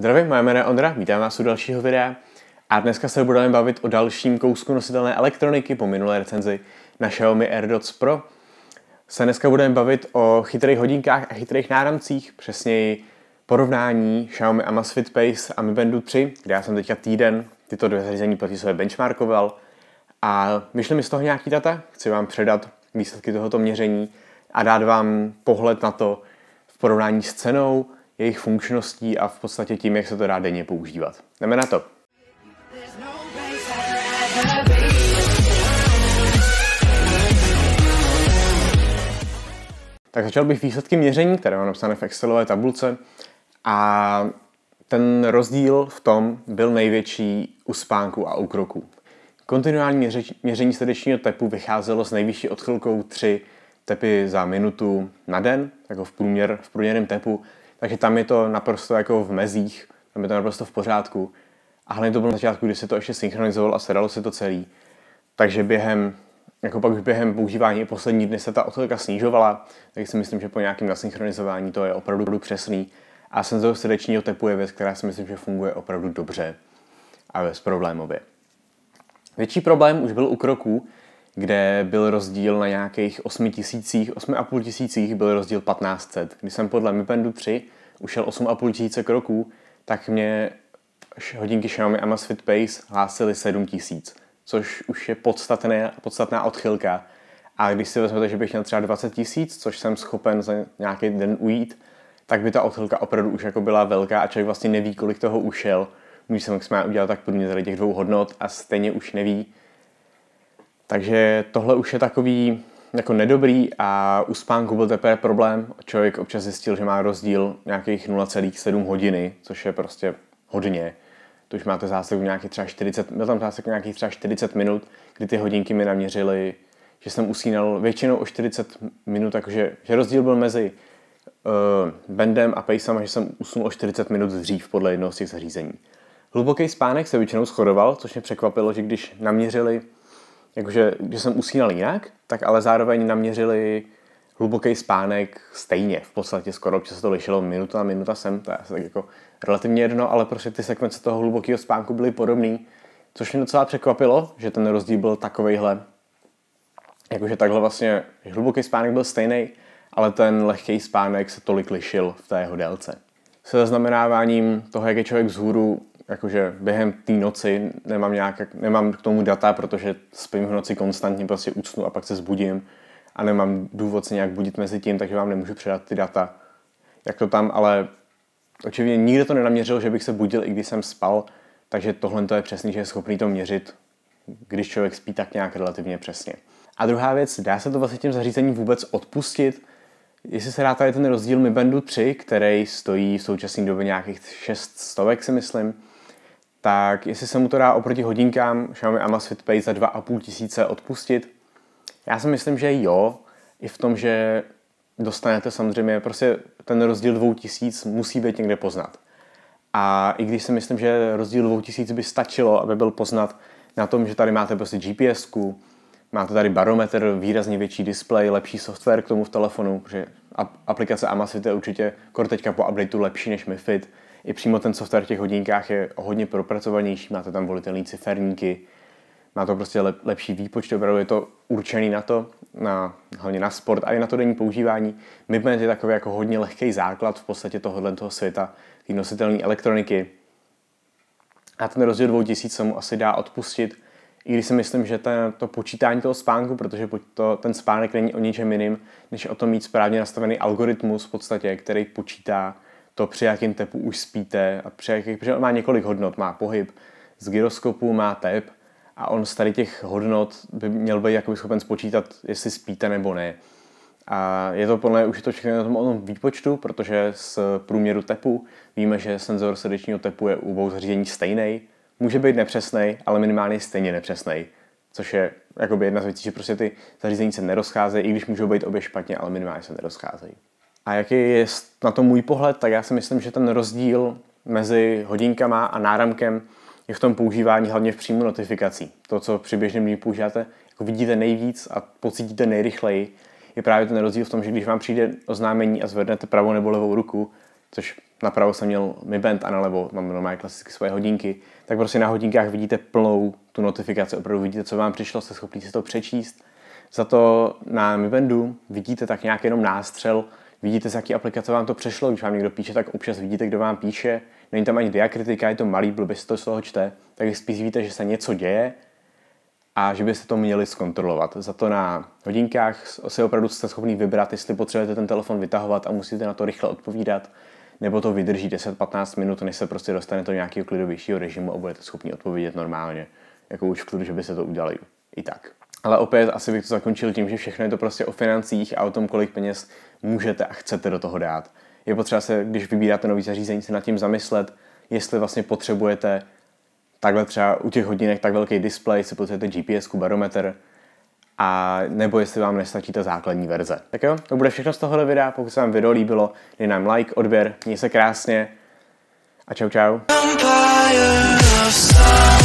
Zdravím, moje jméno je Ondra, vítám vás u dalšího videa a dneska se budeme bavit o dalším kousku nositelné elektroniky po minulé recenzi na Xiaomi AirDots Pro. Se dneska budeme bavit o chytrých hodinkách a chytrých náramcích, přesněji porovnání Xiaomi Amazfit Pace a Mi Bandu 3, kde já jsem teďka týden tyto dvě zařízení proti sobě benchmarkoval a vyšly mi z toho nějaký data, chci vám předat výsledky tohoto měření a dát vám pohled na to v porovnání s cenou, jejich funkčností a v podstatě tím, jak se to dá denně používat. Jdeme na to. Tak začal bych výsledky měření, které mám napsané v Excelové tabulce a ten rozdíl v tom byl největší u spánku a u kroku. Kontinuální měření srdečního tepu vycházelo s nejvyšší odchylkou 3 tepy za minutu na den, jako v, průměr, v průměrném tepu takže tam je to naprosto jako v mezích, tam je to naprosto v pořádku. A hlavně to bylo na začátku, kdy se to ještě synchronizovalo a sedalo se to celý. Takže během, jako pak už během používání poslední dny se ta odchylka snižovala, tak si myslím, že po nějakém nasynchronizování to je opravdu přesný. A senzor srdečního tepu je věc, která si myslím, že funguje opravdu dobře a bezproblémově. Větší problém už byl u kroků, kde byl rozdíl na nějakých 8 tisících, a půl tisících byl rozdíl 1500. Když jsem podle Bandu 3 ušel a půl tisíce kroků, tak mě hodinky Xiaomi Amazfit Pace hlásily 7 tisíc, což už je podstatné, podstatná odchylka. A když si vezmete, že bych měl třeba 20 tisíc, což jsem schopen za nějaký den ujít, tak by ta odchylka opravdu už jako byla velká a člověk vlastně neví, kolik toho ušel. Můžu se maximálně udělat tak průměr těch dvou hodnot a stejně už neví, takže tohle už je takový jako nedobrý a u spánku byl teprve problém. Člověk občas zjistil, že má rozdíl nějakých 0,7 hodiny, což je prostě hodně. To už máte zásek nějaký třeba 40, byl tam zásek nějakých třeba 40 minut, kdy ty hodinky mi naměřily, že jsem usínal většinou o 40 minut, takže že rozdíl byl mezi uh, eh, bendem a pejsem, že jsem usnul o 40 minut dřív podle jednoho z těch zařízení. Hluboký spánek se většinou schodoval, což mě překvapilo, že když naměřili jakože, že jsem usínal jinak, tak ale zároveň naměřili hluboký spánek stejně, v podstatě skoro, občas se to lišilo minuta a minuta sem, to je tak jako relativně jedno, ale prostě ty sekvence toho hlubokého spánku byly podobné, což mě docela překvapilo, že ten rozdíl byl takovejhle, jakože takhle vlastně hluboký spánek byl stejný, ale ten lehký spánek se tolik lišil v té jeho délce. Se zaznamenáváním toho, jak je člověk vzhůru, jakože během té noci nemám, nějak, nemám k tomu data, protože spím v noci konstantně, prostě ucnu a pak se zbudím a nemám důvod se nějak budit mezi tím, takže vám nemůžu předat ty data. Jak to tam, ale očividně nikdo to nenaměřil, že bych se budil, i když jsem spal, takže tohle to je přesný, že je schopný to měřit, když člověk spí tak nějak relativně přesně. A druhá věc, dá se to vlastně tím zařízením vůbec odpustit, Jestli se dá tady ten rozdíl Mi Bandu 3, který stojí v současné době nějakých 600, stovek, si myslím, tak jestli se mu to dá oproti hodinkám Xiaomi Amazfit Pay za 2,5 tisíce odpustit, já si myslím, že jo, i v tom, že dostanete samozřejmě, prostě ten rozdíl 2000 musí být někde poznat. A i když si myslím, že rozdíl 2000 by stačilo, aby byl poznat na tom, že tady máte prostě gps máte tady barometr, výrazně větší displej, lepší software k tomu v telefonu, protože aplikace Amazfit je určitě, kor teďka po updateu, lepší než MiFit, i přímo ten software v těch hodinkách je hodně propracovanější, máte tam volitelné ciferníky, má to prostě lep, lepší výpočet, opravdu je to určený na to, na, hlavně na sport a i na to denní používání. My je takový jako hodně lehký základ v podstatě tohohle toho světa, té nositelné elektroniky. A ten rozdíl 2000 se mu asi dá odpustit, i když si myslím, že ten, to počítání toho spánku, protože to, ten spánek není o ničem jiným, než o tom mít správně nastavený algoritmus v podstatě, který počítá to při jakém tepu už spíte a při jakých, protože on má několik hodnot, má pohyb, z gyroskopu má tep a on z tady těch hodnot by měl být jakoby schopen spočítat, jestli spíte nebo ne. A je to podle už je to všechno na tom, výpočtu, protože z průměru tepu víme, že senzor srdečního tepu je u obou zařízení stejný. Může být nepřesný, ale minimálně stejně nepřesný. Což je jakoby jedna z věcí, že prostě ty zařízení se nerozcházejí, i když můžou být obě špatně, ale minimálně se nerozcházejí. A jaký je na to můj pohled, tak já si myslím, že ten rozdíl mezi hodinkama a náramkem je v tom používání hlavně v příjmu notifikací. To, co při běžném dní používáte, jako vidíte nejvíc a pocítíte nejrychleji, je právě ten rozdíl v tom, že když vám přijde oznámení a zvednete pravou nebo levou ruku, což napravo jsem měl Mi Band a na levo mám normálně klasicky svoje hodinky, tak prostě na hodinkách vidíte plnou tu notifikaci, opravdu vidíte, co vám přišlo, jste schopni si to přečíst. Za to na Mi Bandu vidíte tak nějak jenom nástřel, Vidíte, z jaký aplikace vám to přešlo, když vám někdo píše, tak občas vidíte, kdo vám píše. Není tam ani diakritika, je to malý blbě, to z toho čte, tak spíš víte, že se něco děje a že byste to měli zkontrolovat. Za to na hodinkách si opravdu jste schopni vybrat, jestli potřebujete ten telefon vytahovat a musíte na to rychle odpovídat, nebo to vydrží 10-15 minut, než se prostě dostane do nějakého klidovějšího režimu a budete schopni odpovědět normálně. Jako už v klidu, že se to udělali. I tak. Ale opět asi bych to zakončil tím, že všechno je to prostě o financích a o tom, kolik peněz můžete a chcete do toho dát. Je potřeba se, když vybíráte nový zařízení, se nad tím zamyslet, jestli vlastně potřebujete takhle třeba u těch hodinek tak velký displej, si potřebujete GPS, barometr, a nebo jestli vám nestačí ta základní verze. Tak jo, to bude všechno z tohohle videa, pokud se vám video líbilo, dej nám like, odběr, měj se krásně a čau čau. Empire of